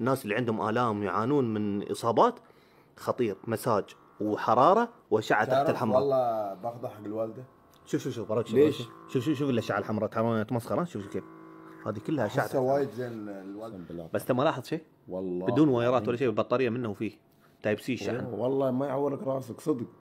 الناس اللي عندهم الام ويعانون من اصابات خطير مساج وحراره واشعه تحت الحمراء والله باخذ حق الوالده شوف شوف شوف ليش؟ شوف شوف شوف الاشعه الحمراء ترى مسخره شوف شوف كيف هذه كلها اشعه وايد زين الوالده بس انت ما لاحظ شيء؟ والله بدون وايرات ولا شيء بطاريه منه وفيه تايب سي شحن والله ما يعورك راسك صدق